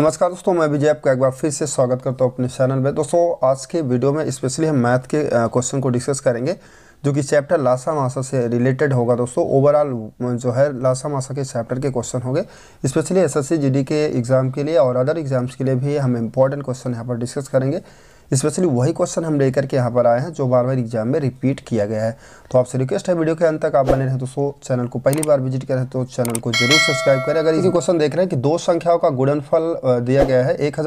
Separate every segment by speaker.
Speaker 1: नमस्कार दोस्तों मैं विजय आपका एक बार फिर से स्वागत करता हूँ अपने चैनल में दोस्तों आज के वीडियो में स्पेशली हम मैथ के क्वेश्चन को डिस्कस करेंगे जो कि चैप्टर लासा मासा से रिलेटेड होगा दोस्तों ओवरऑल जो है लासा मासा के चैप्टर के क्वेश्चन होंगे स्पेशली एसएससी जीडी के एग्ज़ाम के लिए और अदर एग्जाम्स के लिए भी हम इंपॉर्टेंट क्वेश्चन यहाँ पर डिस्कस करेंगे स्पेशली वही क्वेश्चन हम लेकर के यहाँ पर आए हैं जो बार बार एग्जाम में रिपीट किया गया है तो आपसे रिक्वेस्ट है वीडियो के अंत तक आप बने रहें दोस्तों चैनल को पहली बार विजिट करें तो चैनल को जरूर सब्सक्राइब करें अगर इसी क्वेश्चन देख रहे हैं कि दो संख्याओं का गुणनफल दिया गया है एक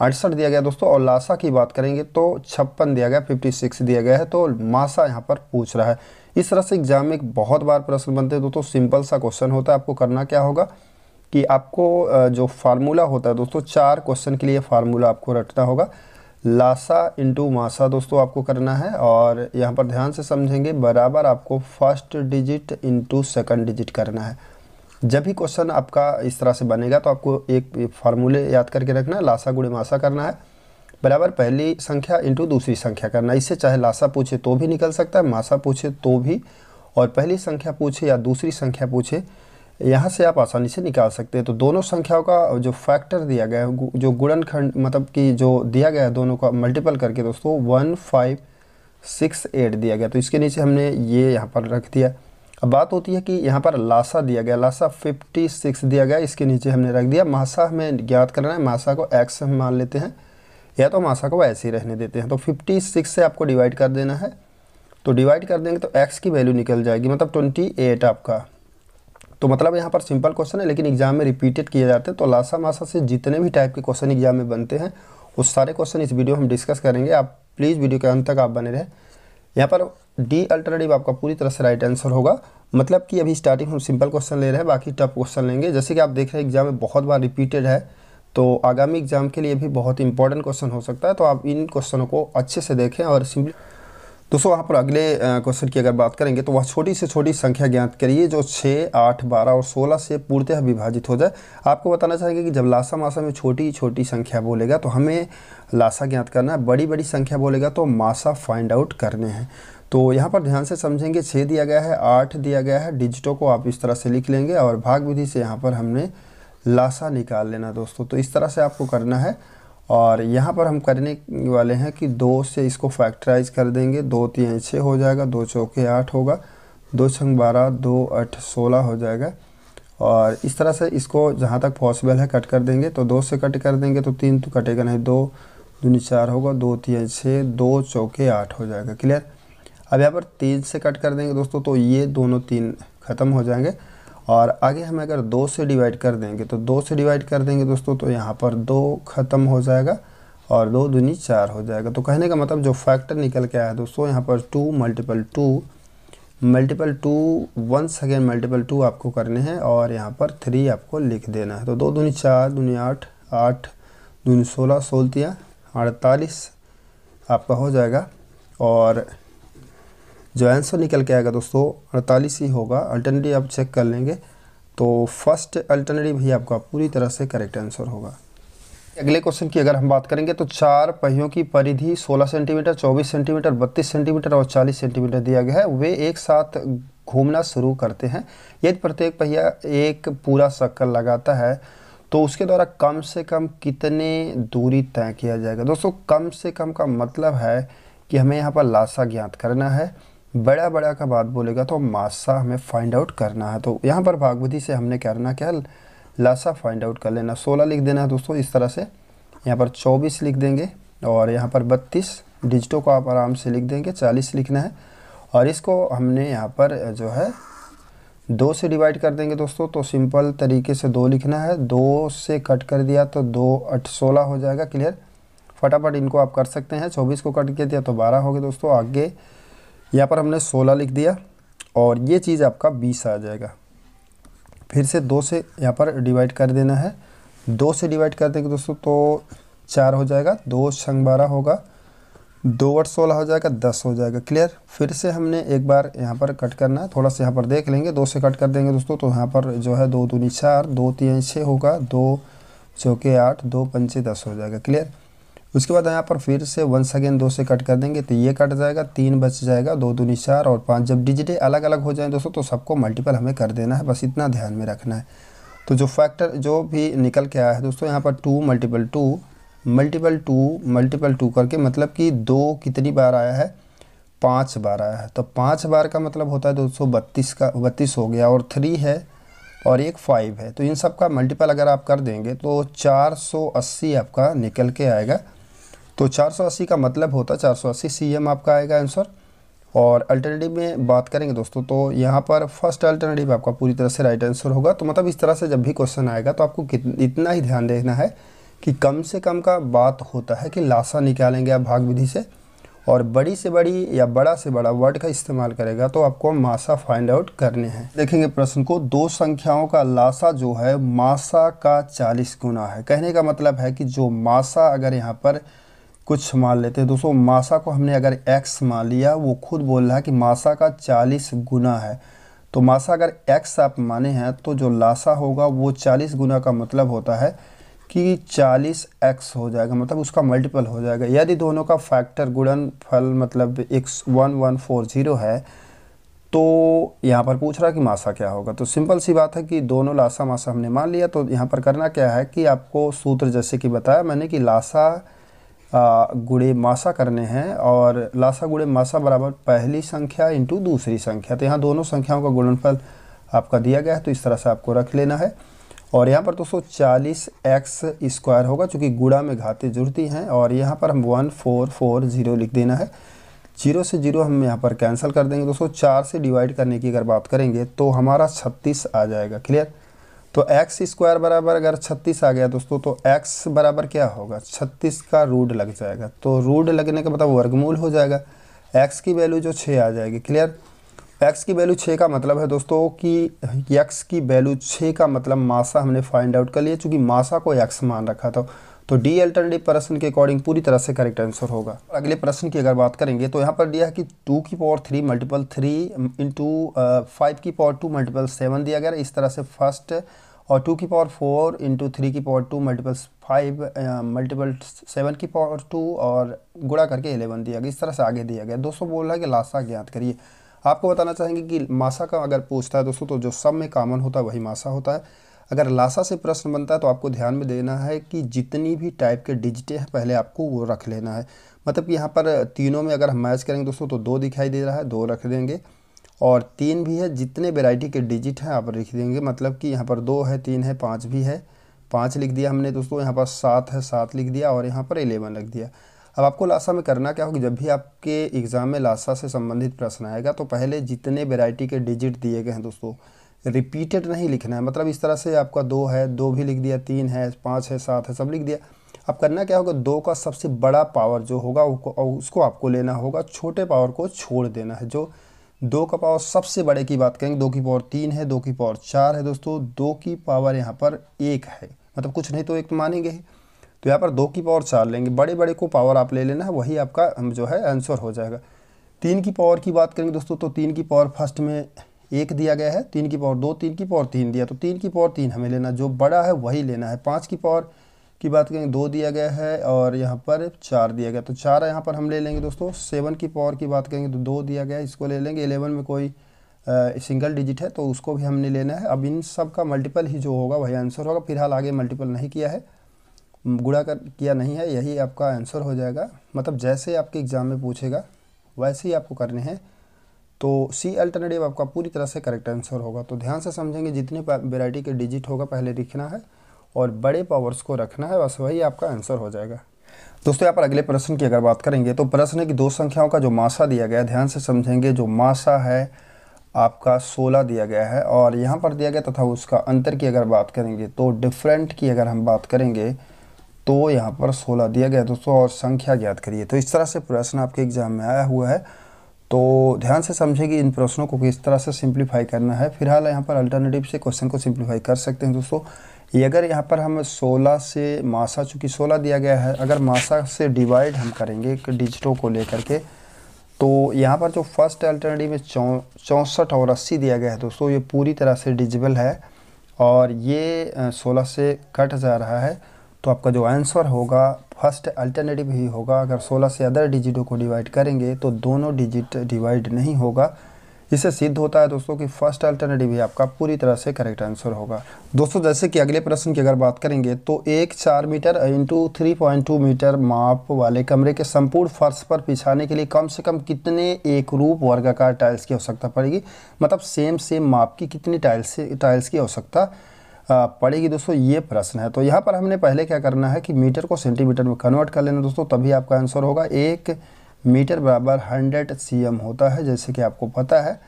Speaker 1: अड़सठ दिया गया दोस्तों और लाशा की बात करेंगे तो छप्पन दिया गया फिफ्टी सिक्स दिया गया है तो मासा यहाँ पर पूछ रहा है इस तरह से एग्जाम में एक बहुत बार प्रश्न बनते हैं दोस्तों सिंपल सा क्वेश्चन होता है आपको करना क्या होगा कि आपको जो फार्मूला होता है दोस्तों चार क्वेश्चन के लिए फार्मूला आपको रटना होगा लासा इंटू मासा दोस्तों आपको करना है और यहाँ पर ध्यान से समझेंगे बराबर आपको first digit into second digit करना है जब भी क्वेश्चन आपका इस तरह से बनेगा तो आपको एक फार्मूले याद करके रखना है लासा गुड़े मासा करना है बराबर पहली संख्या इंटू दूसरी संख्या करना इससे चाहे लासा पूछे तो भी निकल सकता है मासा पूछे तो भी और पहली संख्या पूछे या दूसरी संख्या पूछे यहाँ से आप आसानी से निकाल सकते हैं तो दोनों संख्याओं का जो फैक्टर दिया गया है जो गुणनखंड मतलब कि जो दिया गया है दोनों का मल्टीपल करके दोस्तों वन फाइव सिक्स एट दिया गया तो इसके नीचे हमने ये यहाँ पर रख दिया अब बात होती है कि यहाँ पर लासा दिया गया लासा फिफ्टी सिक्स दिया गया इसके नीचे हमने रख दिया मासा हमें ज्ञात करना है मासा को एक्स हम मान लेते हैं या तो मासा को ऐसे ही रहने देते हैं तो फिफ्टी सिक्स से आपको डिवाइड कर देना है तो डिवाइड कर देंगे तो एक्स की वैल्यू निकल जाएगी मतलब ट्वेंटी एट आपका तो मतलब यहाँ पर सिंपल क्वेश्चन है लेकिन एग्जाम में रिपीटेड किए जाते हैं तो लाशा माशा से जितने भी टाइप के क्वेश्चन एग्जाम में बनते हैं वो सारे क्वेश्चन इस वीडियो में हम डिस्कस करेंगे आप प्लीज़ वीडियो के अंत तक आप बने रहें यहाँ पर डी अल्टरनेटिव आपका पूरी तरह से राइट आंसर होगा मतलब कि अभी स्टार्टिंग हम सिंपल क्वेश्चन ले रहे हैं बाकी टफ क्वेश्चन लेंगे जैसे कि आप देख रहे हैं एग्जाम में बहुत बार रिपीटेड है तो आगामी एग्जाम के लिए भी बहुत इंपॉर्टेंट क्वेश्चन हो सकता है तो आप इन क्वेश्चनों को अच्छे से देखें और सिंपली दोस्तों वहाँ पर अगले क्वेश्चन की अगर बात करेंगे तो वह छोटी से छोटी संख्या ज्ञात करिए जो छः आठ बारह और सोलह से पूर्णतः विभाजित हो जाए आपको बताना चाहेंगे कि जब लासा मासा में छोटी छोटी संख्या बोलेगा तो हमें लासा ज्ञात करना है बड़ी बड़ी संख्या बोलेगा तो मासा फाइंड आउट करने हैं तो यहाँ पर ध्यान से समझेंगे छः दिया गया है आठ दिया गया है डिजिटों को आप इस तरह से लिख लेंगे और भाग विधि से यहाँ पर हमने लासा निकाल लेना दोस्तों तो इस तरह से आपको करना है और यहाँ पर हम करने वाले हैं कि दो से इसको फैक्टराइज कर देंगे दो तीन छः हो जाएगा दो चौके आठ होगा दो छंग बारह दो आठ सोलह हो जाएगा और इस तरह से इसको जहाँ तक पॉसिबल है कट कर देंगे तो दो से कट कर देंगे तो तीन तो कटेगा नहीं दो दूनी चार होगा दो तीन छः दो चौके आठ हो जाएगा क्लियर अब यहाँ पर तीन से कट कर देंगे दोस्तों तो ये दोनों तीन ख़त्म हो जाएंगे और आगे हम अगर दो से डिवाइड कर देंगे तो दो से डिवाइड कर देंगे दोस्तों तो यहाँ पर दो ख़त्म हो जाएगा और दो दूनी चार हो जाएगा तो कहने का मतलब जो फैक्टर निकल के आया है दोस्तों यहाँ पर two multiple two multiple two once again multiple two आपको करने हैं और यहाँ पर थ्री आपको लिख देना है तो दो दूनी चार दूनी आठ आठ दूनी सोलह सोलतियाँ अड़तालीस आपका हो जाएगा और जो आंसर निकल के आएगा दोस्तों अड़तालीस ही होगा अल्टरनेटिव आप चेक कर लेंगे तो फर्स्ट अल्टरनेटिव ही आपका पूरी तरह से करेक्ट आंसर होगा अगले क्वेश्चन की अगर हम बात करेंगे तो चार पहियों की परिधि 16 सेंटीमीटर 24 सेंटीमीटर 32 सेंटीमीटर और 40 सेंटीमीटर दिया गया है वे एक साथ घूमना शुरू करते हैं यदि प्रत्येक पहिया एक पूरा चक्कर लगाता है तो उसके द्वारा कम से कम कितने दूरी तय किया जाएगा दोस्तों कम से कम का मतलब है कि हमें यहाँ पर लाशा ज्ञात करना है बड़ा बड़ा का बात बोलेगा तो मासा हमें फाइंड आउट करना है तो यहाँ पर भागवती से हमने करना क्या लासा फाइंड आउट कर लेना सोलह लिख देना है दोस्तों इस तरह से यहाँ पर चौबीस लिख देंगे और यहाँ पर बत्तीस डिजिटों को आप आराम से लिख देंगे चालीस लिखना है और इसको हमने यहाँ पर जो है दो से डिवाइड कर देंगे दोस्तों तो सिंपल तरीके से दो लिखना है दो से कट कर दिया तो दो अठ सोलह हो जाएगा क्लियर फटाफट इनको आप कर सकते हैं चौबीस को कट कर दिया तो बारह हो गए दोस्तों आगे यहाँ पर हमने सोलह लिख दिया और ये चीज़ आपका बीस आ जाएगा फिर से दो से यहाँ पर डिवाइड कर देना है दो से डिवाइड कर देंगे दोस्तों तो चार हो जाएगा दो संग बारह होगा दो वट सोलह हो जाएगा दस हो जाएगा क्लियर फिर से हमने एक बार यहाँ पर कट करना है थोड़ा सा यहाँ पर देख लेंगे दो से कट कर देंगे दोस्तों तो यहाँ पर जो है दो दूनी चार दो तीन छः होगा दो चौके आठ दो पंचे दस हो जाएगा क्लियर उसके बाद यहाँ पर फिर से वन सेकेंड दो से कट कर देंगे तो ये कट जाएगा तीन बच जाएगा दो दूनी चार और पाँच जब डिजिटे अलग अलग हो जाए दोस्तों तो सबको मल्टीपल हमें कर देना है बस इतना ध्यान में रखना है तो जो फैक्टर जो भी निकल के आया है दोस्तों यहाँ पर two multiple two multiple two multiple two करके मतलब कि दो कितनी बार आया है पाँच बार आया है तो पाँच बार का मतलब होता है दोस्तों बत्तीस का बत्तीस हो गया और थ्री है और एक फाइव है तो इन सब का मल्टीपल अगर आप कर देंगे तो चार सौ अस्सी आपका निकल के आएगा तो 480 का मतलब होता है सी एम आपका आएगा आंसर और अल्टरनेटिव में बात करेंगे दोस्तों तो यहाँ पर फर्स्ट अल्टरनेटिव आपका पूरी तरह से राइट आंसर होगा तो मतलब इस तरह से जब भी क्वेश्चन आएगा तो आपको इतना ही ध्यान देना है कि कम से कम का बात होता है कि लाशा निकालेंगे आप भाग विधि से और बड़ी से बड़ी या बड़ा से बड़ा वर्ड का इस्तेमाल करेगा तो आपको मासा फाइंड आउट करने हैं देखेंगे प्रश्न को दो संख्याओं का लाशा जो है मासा का चालीस गुना है कहने का मतलब है कि जो मासा अगर यहाँ पर कुछ मान लेते हैं दोस्तों मासा को हमने अगर एक्स मान लिया वो खुद बोल रहा है कि मासा का चालीस गुना है तो मासा अगर एक्स आप माने हैं तो जो लासा होगा वो चालीस गुना का मतलब होता है कि चालीस एक्स हो जाएगा मतलब उसका मल्टीपल हो जाएगा यदि दोनों का फैक्टर गुणन फल मतलब एक वन वन फोर ज़ीरो है तो यहाँ पर पूछ रहा कि मासा क्या होगा तो सिंपल सी बात है कि दोनों लासा मासा हमने मान लिया तो यहाँ पर करना क्या है कि आपको सूत्र जैसे कि बताया मैंने कि लासा गुड़े मासा करने हैं और लासा गुड़े मासा बराबर पहली संख्या इंटू दूसरी संख्या तो यहाँ दोनों संख्याओं का गुणनफल आपका दिया गया है तो इस तरह से आपको रख लेना है और यहाँ पर दोस्तों चालीस एक्स स्क्वायर होगा चूँकि गुड़ा में घातें जुड़ती हैं और यहाँ पर हम वन फोर फोर ज़ीरो लिख देना है जीरो से जीरो हम यहाँ पर कैंसिल कर देंगे दोस्तों चार से डिवाइड करने की अगर बात करेंगे तो हमारा छत्तीस आ जाएगा क्लियर तो एक्स स्क्वायर बराबर अगर छत्तीस आ गया दोस्तों तो एक्स बराबर क्या होगा छत्तीस का रूड लग जाएगा तो रूड लगने का मतलब वर्गमूल हो जाएगा एक्स की वैल्यू जो छः आ जाएगी क्लियर एक्स की वैल्यू छः का मतलब है दोस्तों कि एक्स की वैल्यू छः का मतलब मासा हमने फाइंड आउट कर लिया चूँकि मासा को एक्स मान रखा था तो डी अल्टरनेटिव प्रश्न के अकॉर्डिंग पूरी तरह से करेक्ट आंसर होगा अगले प्रश्न की अगर बात करेंगे तो यहाँ पर दिया है कि टू की power three multiple three into five की पावर टू मल्टीपल सेवन दिया गया इस तरह से फर्स्ट और टू की पावर फोर इंटू थ्री की power two multiple five multiple seven की पावर टू और गुड़ा करके एलेवन दिया गया इस तरह से आगे दिया गया दोस्तों बोल रहा है कि लाशा ज्ञात करिए आपको बताना चाहेंगे कि मासा का अगर पूछता है दोस्तों तो जो सब में कॉमन होता है वही मासा होता है अगर लासा से प्रश्न बनता है तो आपको ध्यान में देना है कि जितनी भी टाइप के डिजिटें हैं पहले आपको वो रख लेना है मतलब कि यहाँ पर तीनों में अगर हम मैच करेंगे दोस्तों तो दो दिखाई दे रहा है दो रख देंगे और तीन भी है जितने वेराइटी के डिजिट हैं आप लिख देंगे मतलब कि यहाँ पर दो है तीन है पाँच भी है पाँच लिख दिया हमने दोस्तों यहाँ पर सात है सात लिख दिया और यहाँ पर एलेवन लिख दिया अब आपको लासा में करना क्या होगा जब भी आपके एग्ज़ाम में लासा से संबंधित प्रश्न आएगा तो पहले जितने वेराइटी के डिजिट दिए गए हैं दोस्तों रिपीटेड नहीं लिखना है मतलब इस तरह से आपका दो है दो भी लिख दिया तीन है पाँच है सात है सब लिख दिया अब करना क्या होगा दो का सबसे बड़ा पावर जो होगा उसको आपको लेना होगा छोटे पावर को छोड़ देना है जो दो का पावर सबसे बड़े की बात करेंगे दो की पावर तीन है दो की पावर चार है दोस्तों दो की पावर यहाँ पर एक है मतलब कुछ नहीं तो एक तो मानेंगे ही तो यहाँ पर दो की पावर चार लेंगे बड़े बड़े को पावर आप ले लेना है वही आपका जो है आंसर हो जाएगा तीन की पावर की बात करेंगे दोस्तों तो तीन की पावर फर्स्ट में एक दिया गया है तीन की पावर दो तीन की पावर तीन दिया तो तीन की पावर तीन हमें लेना जो बड़ा है वही लेना है पाँच की पावर की बात करेंगे दो दिया गया है और यहाँ पर चार दिया गया तो चार यहाँ पर हम ले लेंगे दोस्तों सेवन की पावर की बात करेंगे तो दो दिया गया है इसको ले लेंगे एलेवन में कोई सिंगल डिजिट है तो उसको भी हमने लेना है अब इन सब का मल्टीपल ही जो होगा वही आंसर होगा फिलहाल आगे मल्टीपल नहीं किया है गुड़ा कर किया नहीं है यही आपका आंसर हो जाएगा मतलब जैसे आपके एग्ज़ाम में पूछेगा वैसे ही आपको करने हैं तो सी अल्टरनेटिव आपका पूरी तरह से करेक्ट आंसर होगा तो ध्यान से समझेंगे जितने वेराइटी के डिजिट होगा पहले लिखना है और बड़े पावर्स को रखना है बस वही आपका आंसर हो जाएगा दोस्तों यहाँ पर अगले प्रश्न की अगर बात करेंगे तो प्रश्न है कि दो संख्याओं का जो मासा दिया गया ध्यान से समझेंगे जो मासा है आपका 16 दिया गया है और यहाँ पर दिया गया तथा उसका अंतर की अगर बात करेंगे तो डिफरेंट की अगर हम बात करेंगे तो यहाँ पर 16 दिया गया दोस्तों और संख्या ज्ञात करिए तो इस तरह से प्रश्न आपके एग्जाम में आया हुआ है तो ध्यान से समझें कि इन प्रश्नों को किस तरह से सिंप्लीफाई करना है फिलहाल यहाँ पर अल्टरनेटिव से क्वेश्चन को सिंप्लीफाई कर सकते हैं दोस्तों ये अगर यहाँ पर हम 16 से मासा चूँकि 16 दिया गया है अगर मासा से डिवाइड हम करेंगे डिजिटों को लेकर के तो यहाँ पर जो फर्स्ट अल्टरनेटिव में चौंसठ और अस्सी दिया गया है दोस्तों ये पूरी तरह से डिजिबल है और ये सोलह से कट जा रहा है तो आपका जो आंसर होगा फर्स्ट अल्टरनेटिव ही होगा अगर 16 से अदर डिजिटों को डिवाइड करेंगे तो दोनों डिजिट डिवाइड नहीं होगा इसे सिद्ध होता है दोस्तों कि फर्स्ट अल्टरनेटिव ही आपका पूरी तरह से करेक्ट आंसर होगा दोस्तों जैसे कि अगले प्रश्न की अगर बात करेंगे तो एक चार metre into three point two metre माप वाले कमरे के संपूर्ण फर्श पर पिछाने के लिए कम से कम कितने एक रूप वर्गाकार टाइल्स की आवश्यकता पड़ेगी मतलब सेम सेम माप की कितनी टाइल्स टाइल्स की आवश्यकता पड़ेगी दोस्तों ये प्रश्न है तो यहाँ पर हमने पहले क्या करना है कि मीटर को सेंटीमीटर में कन्वर्ट कर लेना दोस्तों तभी आपका आंसर होगा एक मीटर बराबर हंड्रेड सी होता है जैसे कि आपको पता है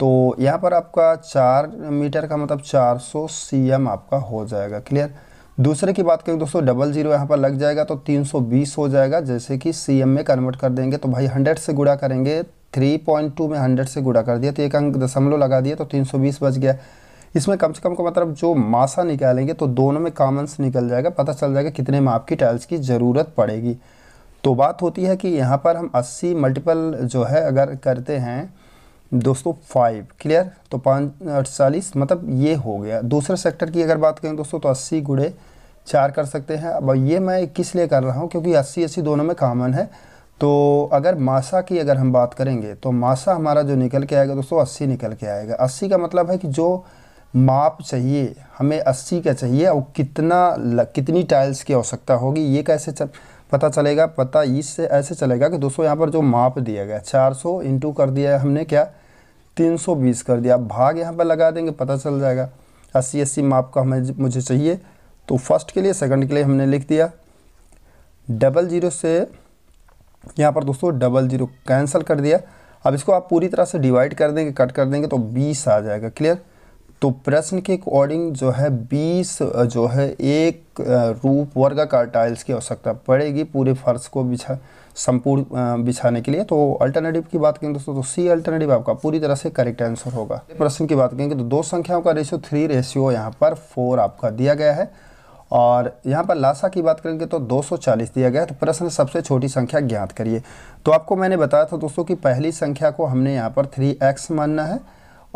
Speaker 1: तो यहाँ पर आपका चार मीटर का मतलब चार सौ सी आपका हो जाएगा क्लियर दूसरे की बात करें दोस्तों डबल जीरो यहाँ पर लग जाएगा तो 320 हो जाएगा जैसे कि सी में कन्वर्ट कर देंगे तो भाई 100 से गुड़ा करेंगे 3.2 में 100 से गुड़ा कर दिया तो एक अंक दशमलव लगा दिया तो 320 बच गया इसमें कम से कम का मतलब जो मासा निकालेंगे तो दोनों में कॉमन्स निकल जाएगा पता चल जाएगा कितने माप की टाइल्स की ज़रूरत पड़ेगी तो बात होती है कि यहाँ पर हम 80 मल्टीपल जो है अगर करते हैं दोस्तों फाइव क्लियर तो पाँच अड़तालीस मतलब ये हो गया दूसरे सेक्टर की अगर बात करें दोस्तों तो अस्सी गुड़े चार कर सकते हैं अब ये मैं किस लिए कर रहा हूँ क्योंकि अस्सी अस्सी दोनों में कॉमन है तो अगर मासा की अगर हम बात करेंगे तो मासा हमारा जो निकल के आएगा दोस्तों अस्सी निकल के आएगा अस्सी का मतलब है कि जो माप चाहिए हमें 80 का चाहिए और कितना ल, कितनी टाइल्स की आवश्यकता होगी ये कैसे चल, पता चलेगा पता इससे ऐसे चलेगा कि दोस्तों यहाँ पर जो माप दिया गया 400 सौ कर दिया है हमने क्या 320 कर दिया भाग यहाँ पर लगा देंगे पता चल जाएगा अस्सी अस्सी माप का हमें मुझे चाहिए तो फर्स्ट के लिए सेकंड के लिए हमने लिख दिया डबल ज़ीरो से यहाँ पर दोस्तों डबल ज़ीरो कैंसिल कर दिया अब इसको आप पूरी तरह से डिवाइड कर देंगे कट कर देंगे तो बीस आ जाएगा क्लियर तो प्रश्न के अकॉर्डिंग जो है बीस जो है एक रूप वर्गाकार टाइल्स की आवश्यकता पड़ेगी पूरे फर्श को बिछा संपूर्ण बिछाने के लिए तो अल्टरनेटिव की बात करें दोस्तों तो सी अल्टरनेटिव आपका पूरी तरह से करेक्ट आंसर होगा प्रश्न की बात करेंगे तो दो संख्याओं का रेशियो थ्री रेशियो यहाँ पर फोर आपका दिया गया है और यहाँ पर लाशा की बात करेंगे तो 240 दिया गया तो प्रश्न सबसे छोटी संख्या ज्ञात करिए तो आपको मैंने बताया था दोस्तों कि पहली संख्या को हमने यहाँ पर 3x मानना है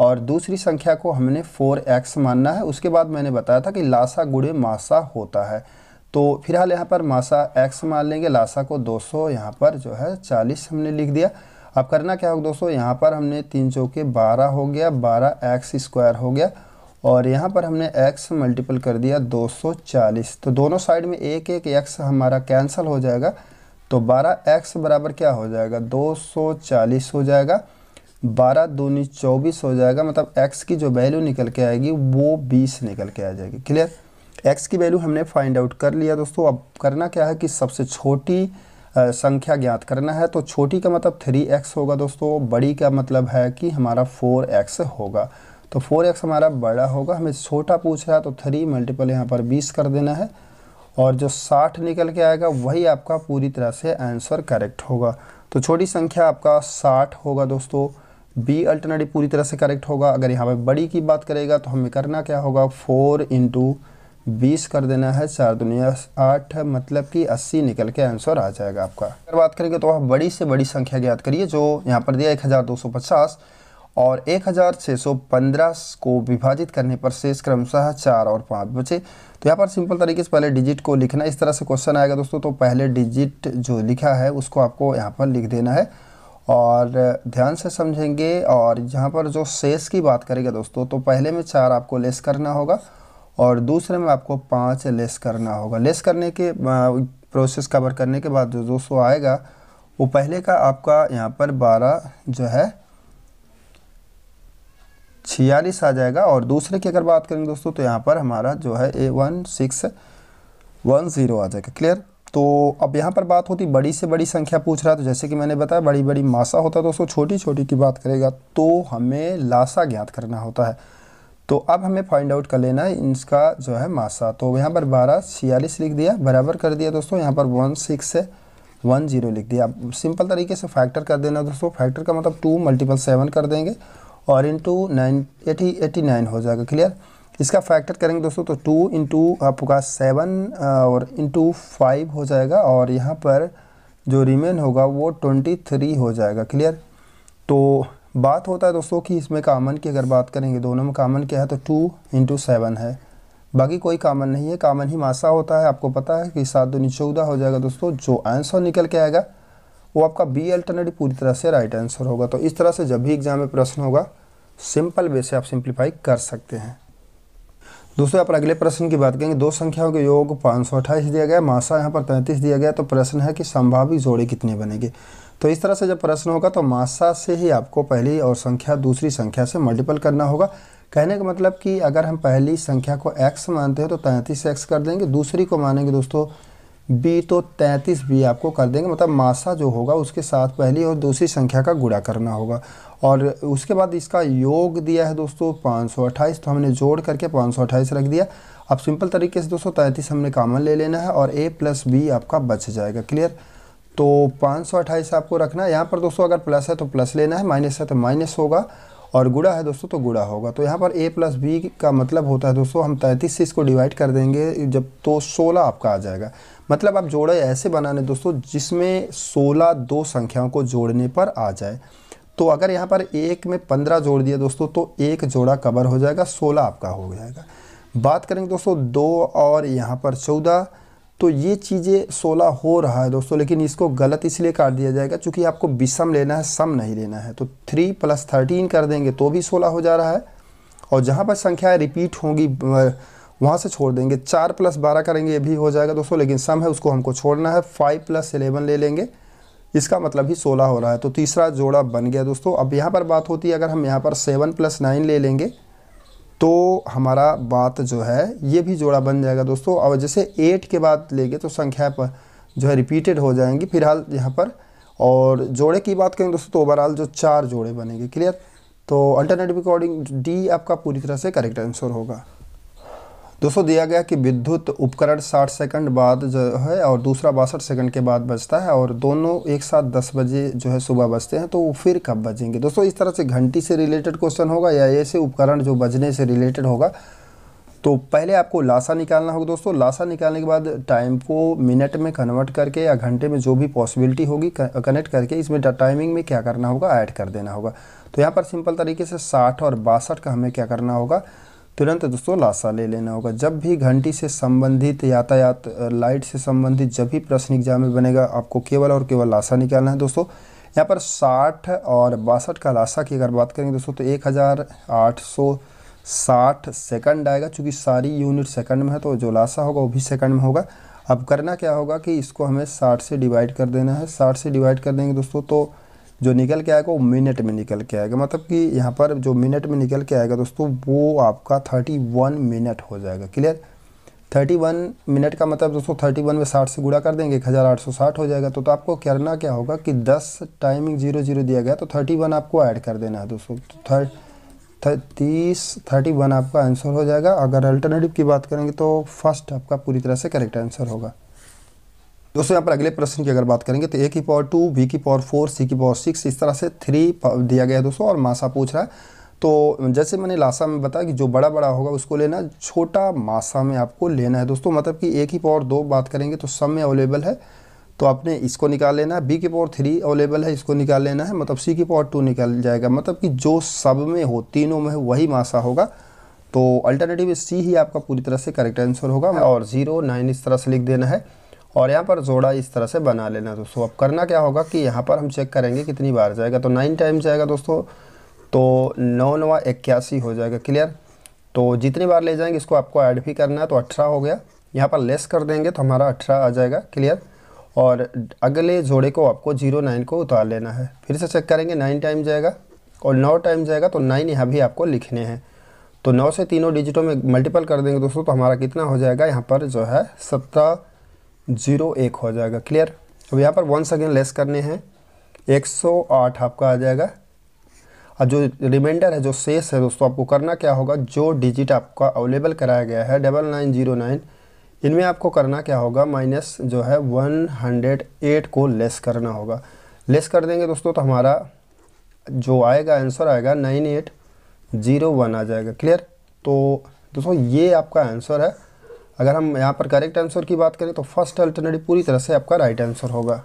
Speaker 1: और दूसरी संख्या को हमने फोर एक्स मानना है उसके बाद मैंने बताया था कि लासा गुड़े मासा होता है तो फिलहाल यहाँ पर मासा एक्स मान लेंगे लासा को 200 सौ यहाँ पर जो है 40 हमने लिख दिया अब करना क्या होगा दोस्तों यहाँ पर हमने तीन चौके बारह हो गया बारह एक्स स्क्वायर हो गया और यहाँ पर हमने x मल्टीपल कर दिया 240 तो दोनों साइड में एक एक x हमारा कैंसिल हो जाएगा तो 12x बराबर क्या हो जाएगा 240 हो जाएगा बारह दूनी चौबीस हो जाएगा मतलब एक्स की जो वैल्यू निकल के आएगी वो बीस निकल के आ जाएगी क्लियर एक्स की वैल्यू हमने फाइंड आउट कर लिया दोस्तों अब करना क्या है कि सबसे छोटी संख्या ज्ञात करना है तो छोटी का मतलब थ्री एक्स होगा दोस्तों बड़ी का मतलब है कि हमारा फोर एक्स होगा तो फोर एक्स हमारा बड़ा होगा हमें छोटा पूछ रहा है तो थ्री मल्टीपल यहाँ पर बीस कर देना है और जो साठ निकल के आएगा वही आपका पूरी तरह से आंसर करेक्ट होगा तो छोटी संख्या आपका साठ होगा दोस्तों बी अल्टरनेटिव पूरी तरह से करेक्ट होगा अगर यहाँ पर बड़ी की बात करेगा तो हमें करना क्या होगा फोर इंटू बीस कर देना है चार दुनिया आठ मतलब कि अस्सी निकल के आंसर आ जाएगा आपका अगर बात करेंगे तो आप बड़ी से बड़ी संख्या ज्ञात करिए जो यहाँ पर दिया एक हज़ार दो सौ पचास और एक हज़ार छः सौ पंद्रह को विभाजित करने पर शेष क्रमशः चार और पाँच बचे तो यहाँ पर सिंपल तरीके से पहले डिजिट को लिखना इस तरह से क्वेश्चन आएगा दोस्तों तो पहले डिजिट जो लिखा है उसको आपको यहाँ पर लिख देना है और ध्यान से समझेंगे और यहाँ पर जो सेस की बात करेंगे दोस्तों तो पहले में चार आपको लेस करना होगा और दूसरे में आपको पाँच लेस करना होगा लेस करने के प्रोसेस कवर करने के बाद जो दोस्तों आएगा वो पहले का आपका यहाँ पर बारह जो है छियालीस आ जाएगा और दूसरे की अगर बात करेंगे दोस्तों तो यहाँ पर हमारा जो है A one six one zero आ जाएगा क्लियर तो अब यहाँ पर बात होती बड़ी से बड़ी संख्या पूछ रहा है तो जैसे कि मैंने बताया बड़ी बड़ी मासा होता है दोस्तों छोटी छोटी की बात करेगा तो हमें लासा ज्ञात करना होता है तो अब हमें फाइंड आउट कर लेना है इसका जो है मासा तो यहाँ पर बारह छियालीस लिख दिया बराबर कर दिया दोस्तों यहाँ पर वन सिक्स है वन जीरो लिख दिया सिंपल तरीके से फैक्टर कर देना दोस्तों फैक्टर का मतलब टू मल्टीपल सेवन कर देंगे और into nine eighty eighty nine हो जाएगा क्लियर इसका फैक्टर करेंगे दोस्तों तो टू इंटू आपका सेवन और इंटू फाइव हो जाएगा और यहाँ पर जो रिमेन होगा वो ट्वेंटी थ्री हो जाएगा क्लियर तो बात होता है दोस्तों कि इसमें कामन की अगर बात करेंगे दोनों में कामन क्या है तो टू इंटू सेवन है बाकी कोई कामन नहीं है कामन ही मासा होता है आपको पता है कि सात दूनी चौदह हो जाएगा दोस्तों जो आंसर निकल के आएगा वो आपका बी अल्टरनेटिव पूरी तरह से राइट आंसर होगा तो इस तरह से जब भी एग्जाम में प्रश्न होगा सिंपल वे से आप सिंप्लीफाई कर सकते हैं दूसरे आप अगले प्रश्न की बात करेंगे दो संख्याओं के योग पाँच दिया गया मासा यहाँ पर तैंतीस दिया गया तो प्रश्न है कि संभावित जोड़े कितने बनेंगे तो इस तरह से जब प्रश्न होगा तो मासा से ही आपको पहली और संख्या दूसरी संख्या से मल्टीपल करना होगा कहने का मतलब कि अगर हम पहली संख्या को एक्स मानते हैं तो तैंतीस एक्स कर देंगे दूसरी को मानेंगे दोस्तों बी तो तैंतीस बी आपको कर देंगे मतलब मासा जो होगा उसके साथ पहली और दूसरी संख्या का गुड़ा करना होगा और उसके बाद इसका योग दिया है दोस्तों अट्ठाईस तो हमने जोड़ करके अट्ठाईस रख दिया अब सिंपल तरीके से दोस्तों तैंतीस हमने कामन ले लेना है और ए प्लस बी आपका बच जाएगा क्लियर तो अट्ठाईस आपको रखना है यहाँ पर दोस्तों अगर प्लस है तो प्लस लेना है माइनस है तो माइनस होगा और गुड़ा है दोस्तों तो गुड़ा होगा तो यहाँ पर ए प्लस बी का मतलब होता है दोस्तों हम तैंतीस से इसको डिवाइड कर देंगे जब तो सोलह आपका आ जाएगा मतलब आप जोड़े ऐसे बनाने दोस्तों जिसमें सोलह दो संख्याओं को जोड़ने पर आ जाए तो अगर यहाँ पर एक में पंद्रह जोड़ दिया दोस्तों तो एक जोड़ा कवर हो जाएगा सोलह आपका हो जाएगा बात करेंगे दोस्तों दो और यहाँ पर चौदह तो ये चीज़ें सोलह हो रहा है दोस्तों लेकिन इसको गलत इसलिए काट दिया जाएगा क्योंकि आपको विषम लेना है सम नहीं लेना है तो थ्री प्लस थर्टीन कर देंगे तो भी सोलह हो जा रहा है और जहाँ पर संख्याएँ रिपीट होंगी वहाँ से छोड़ देंगे चार प्लस बारह करेंगे ये भी हो जाएगा दोस्तों लेकिन सम है उसको हमको छोड़ना है फाइव प्लस एलेवन ले लेंगे इसका मतलब ही सोलह हो रहा है तो तीसरा जोड़ा बन गया दोस्तों अब यहाँ पर बात होती है अगर हम यहाँ पर सेवन प्लस नाइन ले लेंगे तो हमारा बात जो है ये भी जोड़ा बन जाएगा दोस्तों अब जैसे एट के बाद लेंगे तो संख्या पर जो है रिपीटेड हो जाएंगी फिलहाल यहाँ पर और जोड़े की बात करें दोस्तों तो ओवरऑल जो चार जोड़े बनेंगे क्लियर तो अल्टरनेटिव अकॉर्डिंग डी आपका पूरी तरह से करेक्ट आंसर होगा दोस्तों दिया गया कि विद्युत उपकरण 60 सेकंड बाद जो है और दूसरा बासठ सेकंड के बाद बजता है और दोनों एक साथ 10 बजे जो है सुबह बजते हैं तो वो फिर कब बजेंगे दोस्तों इस तरह से घंटी से रिलेटेड क्वेश्चन होगा या ऐसे उपकरण जो बजने से रिलेटेड होगा तो पहले आपको लाशा निकालना होगा दोस्तों लाशा निकालने के बाद टाइम को मिनट में कन्वर्ट करके या घंटे में जो भी पॉसिबिलिटी होगी कनेक्ट करके इसमें टाइमिंग में क्या करना होगा ऐड कर देना होगा तो यहाँ पर सिंपल तरीके से साठ और बासठ का हमें क्या करना होगा तुरंत दोस्तों लाशा ले लेना होगा जब भी घंटी से संबंधित यातायात लाइट से संबंधित जब भी प्रश्न एग्जाम में बनेगा आपको केवल और केवल लाशा निकालना है दोस्तों यहाँ पर साठ और बासठ का लाशा की अगर बात करेंगे दोस्तों तो एक हज़ार आठ सौ साठ सेकंड आएगा चूँकि सारी यूनिट सेकंड में है तो जो लाशा होगा वो भी सेकंड में होगा अब करना क्या होगा कि इसको हमें साठ से डिवाइड कर देना है साठ से डिवाइड कर देंगे दोस्तों तो जो निकल के आएगा वो मिनट में निकल के आएगा मतलब कि यहाँ पर जो मिनट में निकल के आएगा दोस्तों वो आपका थर्टी वन मिनट हो जाएगा क्लियर थर्टी वन मिनट का मतलब दोस्तों थर्टी वन में साठ से गुड़ा कर देंगे एक हज़ार आठ सौ साठ हो जाएगा तो, तो आपको करना क्या होगा कि दस टाइमिंग जीरो जीरो दिया गया तो थर्टी वन आपको ऐड कर देना है दोस्तों तो तीस थर्टी वन आपका आंसर हो जाएगा अगर अल्टरनेटिव की बात करेंगे तो फर्स्ट आपका पूरी तरह से करेक्ट आंसर होगा दोस्तों यहाँ पर अगले प्रश्न की अगर बात करेंगे तो ए की पावर टू बी की पावर फोर सी की पावर सिक्स इस तरह से थ्री दिया गया है दोस्तों और मासा पूछ रहा है तो जैसे मैंने लासा में बताया कि जो बड़ा बड़ा होगा उसको लेना छोटा मासा में आपको लेना है दोस्तों मतलब कि ए की पावर दो बात करेंगे तो सब में अवेलेबल है तो आपने इसको निकाल लेना है बी की पावर थ्री अवेलेबल है इसको निकाल लेना है मतलब सी की पावर टू निकाल जाएगा मतलब कि जो सब में हो तीनों में वही मासा होगा तो अल्टरनेटिव सी ही आपका पूरी तरह से करेक्ट आंसर होगा और जीरो नाइन इस तरह से लिख देना है और यहाँ पर जोड़ा इस तरह से बना लेना दोस्तों अब करना क्या होगा कि यहाँ पर हम चेक करेंगे कितनी बार जाएगा तो नाइन टाइम जाएगा दोस्तों तो नौ नवा इक्यासी हो जाएगा क्लियर तो जितनी बार ले जाएंगे इसको आपको ऐड भी करना है तो अठारह हो गया यहाँ पर लेस कर देंगे तो हमारा अठारह आ जाएगा क्लियर और अगले जोड़े को आपको जीरो नाइन को उतार लेना है फिर से चेक करेंगे नाइन टाइम जाएगा और नौ टाइम जाएगा तो नाइन यहाँ भी आपको लिखने हैं तो नौ से तीनों डिजिटों में मल्टीपल कर देंगे दोस्तों तो हमारा कितना हो जाएगा यहाँ पर जो है सत्रह ज़ीरो एक हो जाएगा क्लियर अब यहाँ पर वन सेकेंड लेस करने हैं एक सौ आठ आपका आ जाएगा और जो रिमाइंडर है जो शेष है दोस्तों आपको करना क्या होगा जो डिजिट आपका अवेलेबल कराया गया है डबल नाइन जीरो नाइन इनमें आपको करना क्या होगा माइनस जो है वन हंड्रेड एट को लेस करना होगा लेस कर देंगे दोस्तों तो हमारा जो आएगा आंसर आएगा नाइन एट ज़ीरो वन आ जाएगा क्लियर तो दोस्तों ये आपका आंसर है अगर हम यहाँ पर करेक्ट आंसर की बात करें तो फर्स्ट अल्टरनेटिव पूरी तरह से आपका राइट आंसर होगा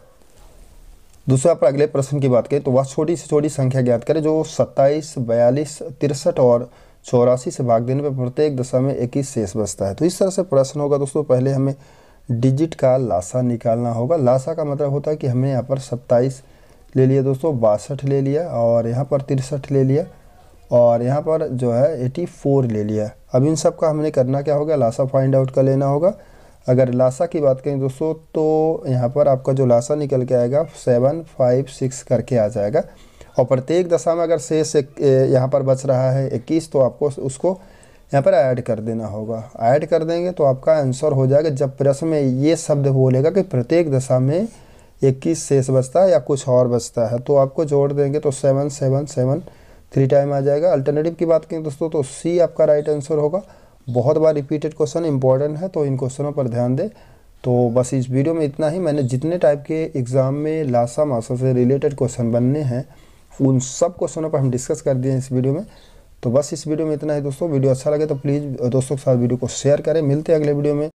Speaker 1: दूसरा पर अगले प्रश्न की बात करें तो वह छोटी से छोटी संख्या ज्ञात करें जो सत्ताईस बयालीस तिरसठ और चौरासी से भाग देने पर प्रत्येक दशा में इक्कीस शेष बचता है तो इस तरह से प्रश्न होगा दोस्तों पहले हमें डिजिट का लाशा निकालना होगा लाशा का मतलब होता है कि हमने यहाँ पर सत्ताईस ले लिया दोस्तों बासठ ले लिया और यहाँ पर तिरसठ ले लिया और यहाँ पर जो है 84 ले लिया अब इन सब का हमने करना क्या होगा लासा फाइंड आउट का लेना होगा अगर लासा की बात करें दोस्तों तो यहाँ पर आपका जो लासा निकल के आएगा सेवन फाइव सिक्स करके आ जाएगा और प्रत्येक दशा में अगर शेष यहाँ पर बच रहा है इक्कीस तो आपको उसको यहाँ पर ऐड कर देना होगा ऐड कर देंगे तो आपका आंसर हो जाएगा जब प्रश्न में ये शब्द बोलेगा कि प्रत्येक दशा में इक्कीस शेष बचता है या कुछ और बचता है तो आपको जोड़ देंगे तो seven seven seven three time आ जाएगा अल्टरनेटिव की बात करें दोस्तों तो सी आपका राइट आंसर होगा बहुत बार रिपीटेड क्वेश्चन इंपॉर्टेंट है तो इन क्वेश्चनों पर ध्यान दें तो बस इस वीडियो में इतना ही मैंने जितने टाइप के एग्ज़ाम में लासा मासा से रिलेटेड क्वेश्चन बनने हैं उन सब क्वेश्चनों पर हम डिस्कस कर दिए इस वीडियो में तो बस इस वीडियो में इतना ही दोस्तों वीडियो अच्छा लगे तो प्लीज़ दोस्तों के साथ वीडियो को शेयर करें मिलते हैं अगले वीडियो में